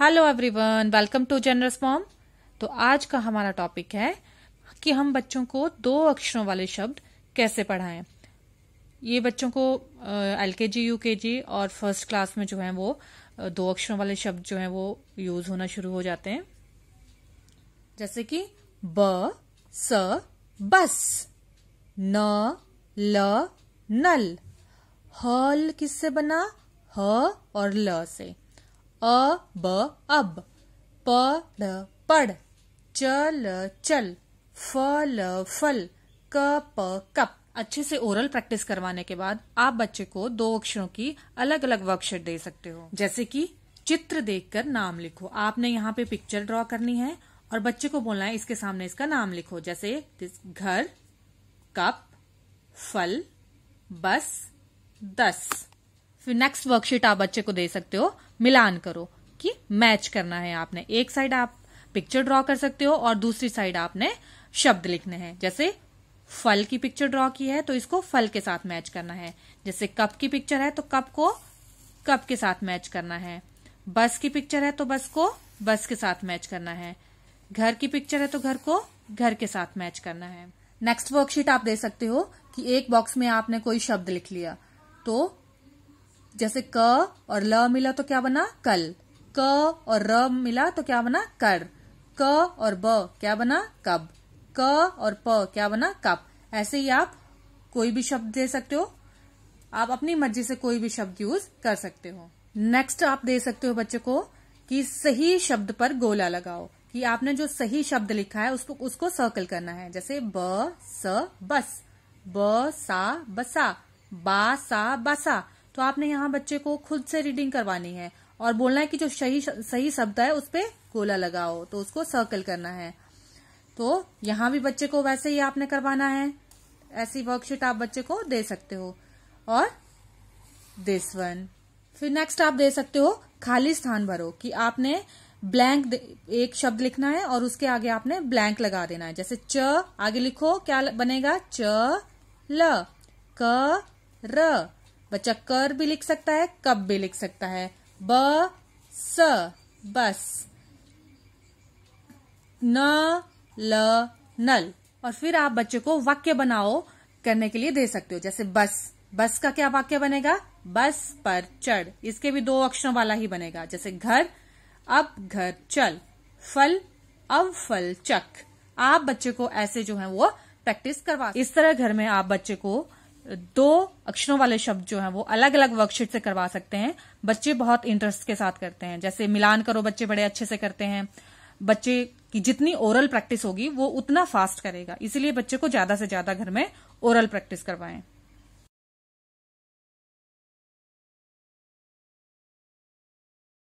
hello everyone welcome to generous mom तो आज का हमारा टॉपिक है कि हम बच्चों को दो अक्षरों वाले शब्द कैसे पढ़ाएं ये बच्चों को एलकेजी के यू के जी और फर्स्ट क्लास में जो है वो दो अक्षरों वाले शब्द जो है वो यूज होना शुरू हो जाते हैं जैसे कि ब स बस न ल नल हल किससे बना ह और ल से अ ब अब प ढ पढ़ च ल चल फ ल फल क प कप अच्छे से ओरल प्रैक्टिस करवाने के बाद आप बच्चे को दो अक्षरों की अलग अलग वर्कशीट दे सकते हो जैसे कि चित्र देखकर नाम लिखो आपने यहाँ पे पिक्चर ड्रॉ करनी है और बच्चे को बोलना है इसके सामने इसका नाम लिखो जैसे घर कप फल बस दस फिर नेक्स्ट वर्कशीट आप बच्चे को दे सकते हो मिलान करो कि मैच करना है आपने एक साइड आप पिक्चर ड्रॉ कर सकते हो और दूसरी साइड आपने शब्द लिखने हैं जैसे फल की पिक्चर ड्रॉ की है तो इसको फल के साथ मैच करना है जैसे कप की पिक्चर है तो कप को कप के साथ मैच करना है बस की पिक्चर है तो बस को बस के साथ मैच करना है घर की पिक्चर है तो घर को घर के साथ मैच करना है नेक्स्ट वर्कशीट आप दे सकते हो कि एक बॉक्स में आपने कोई शब्द लिख लिया तो जैसे क और ल मिला तो क्या बना कल क और र मिला तो क्या बना कर क और ब क्या बना कब क और प क्या बना कप ऐसे ही आप कोई भी शब्द दे सकते हो आप अपनी मर्जी से कोई भी शब्द यूज कर सकते हो नेक्स्ट आप दे सकते हो बच्चे को कि सही शब्द पर गोला लगाओ कि आपने जो सही शब्द लिखा है उसको उसको सर्कल करना है जैसे ब स बस ब सा बसा बा सा बसा तो आपने यहाँ बच्चे को खुद से रीडिंग करवानी है और बोलना है कि जो सही सही शब्द है उस पर गोला लगाओ तो उसको सर्कल करना है तो यहाँ भी बच्चे को वैसे ही आपने करवाना है ऐसी वर्कशीट आप बच्चे को दे सकते हो और दिस वन फिर नेक्स्ट आप दे सकते हो खाली स्थान भरो कि आपने ब्लैंक एक शब्द लिखना है और उसके आगे आपने ब्लैंक लगा देना है जैसे च आगे लिखो क्या बनेगा च ल क र बच्चा कर भी लिख सकता है कब भी लिख सकता है ब स बस न ल नल और फिर आप बच्चे को वाक्य बनाओ करने के लिए दे सकते हो जैसे बस बस का क्या वाक्य बनेगा बस पर चढ़ इसके भी दो अक्षरों वाला ही बनेगा जैसे घर अब घर चल फल अब फल चक आप बच्चे को ऐसे जो है वो प्रैक्टिस करवा इस तरह घर में आप बच्चे को दो अक्षरों वाले शब्द जो हैं वो अलग अलग वर्कशीट से करवा सकते हैं बच्चे बहुत इंटरेस्ट के साथ करते हैं जैसे मिलान करो बच्चे बड़े अच्छे से करते हैं बच्चे की जितनी ओरल प्रैक्टिस होगी वो उतना फास्ट करेगा इसीलिए बच्चे को ज्यादा से ज्यादा घर में ओरल प्रैक्टिस करवाएं